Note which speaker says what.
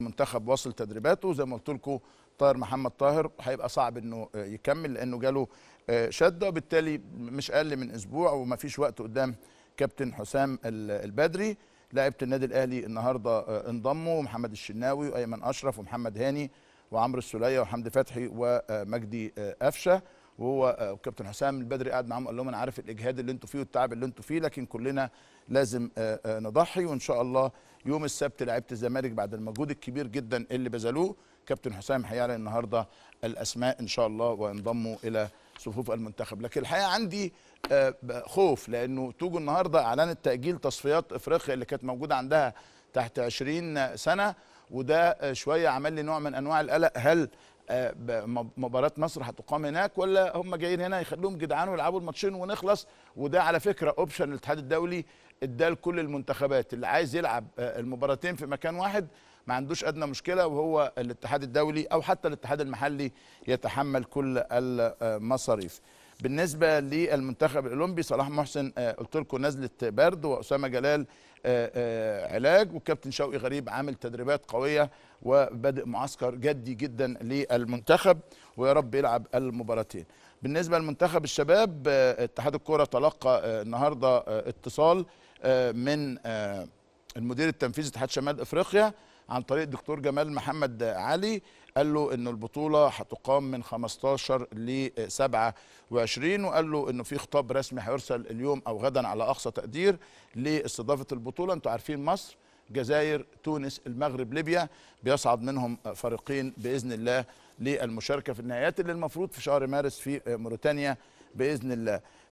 Speaker 1: المنتخب واصل تدريباته زي ما قلت لكم طاهر محمد طاهر هيبقى صعب انه يكمل لانه جاله آه، شده وبالتالي مش اقل من اسبوع وما فيش وقت قدام كابتن حسام البدري لاعيبه النادي الاهلي النهارده آه، انضموا محمد الشناوي وايمن اشرف ومحمد هاني وعمرو السوليه وحمدي فتحي ومجدي آه، قفشه وهو آه، كابتن حسام البدري قعد معاهم قال لهم انا عارف الاجهاد اللي انتوا فيه والتعب اللي انتوا فيه لكن كلنا لازم آه، آه، نضحي وان شاء الله يوم السبت لعيبه الزمالك بعد المجهود الكبير جدا اللي بذلوه كابتن حسام هيعلن النهارده الاسماء ان شاء الله وينضموا الى صفوف المنتخب لكن الحقيقه عندي خوف لانه توجو النهارده اعلنت تاجيل تصفيات افريقيا اللي كانت موجوده عندها تحت 20 سنه وده شويه عمل لي نوع من انواع القلق هل آه، مباراه مصر هتقام هناك ولا هم جايين هنا يخلوهم جدعان ويلعبوا الماتشين ونخلص وده على فكره اوبشن الاتحاد الدولي اداه لكل المنتخبات اللي عايز يلعب آه، المباراتين في مكان واحد ما عندوش ادنى مشكله وهو الاتحاد الدولي او حتى الاتحاد المحلي يتحمل كل المصاريف بالنسبه للمنتخب الاولمبي صلاح محسن آه، قلت لكم نزله برد واسامه جلال آه، آه، علاج والكابتن شوقي غريب عامل تدريبات قويه وبادئ معسكر جدي جدا للمنتخب ويا رب يلعب المباراتين بالنسبه لمنتخب الشباب اتحاد الكره تلقى النهارده اتصال من المدير التنفيذي لاتحاد شمال افريقيا عن طريق الدكتور جمال محمد علي قال له ان البطوله هتقام من 15 ل 27 وقال له انه في خطاب رسمي هيرسل اليوم او غدا على اقصى تقدير لاستضافه البطوله انتوا عارفين مصر جزائر تونس المغرب ليبيا بيصعد منهم فريقين باذن الله للمشاركه في النهائيات اللي المفروض في شهر مارس في موريتانيا باذن الله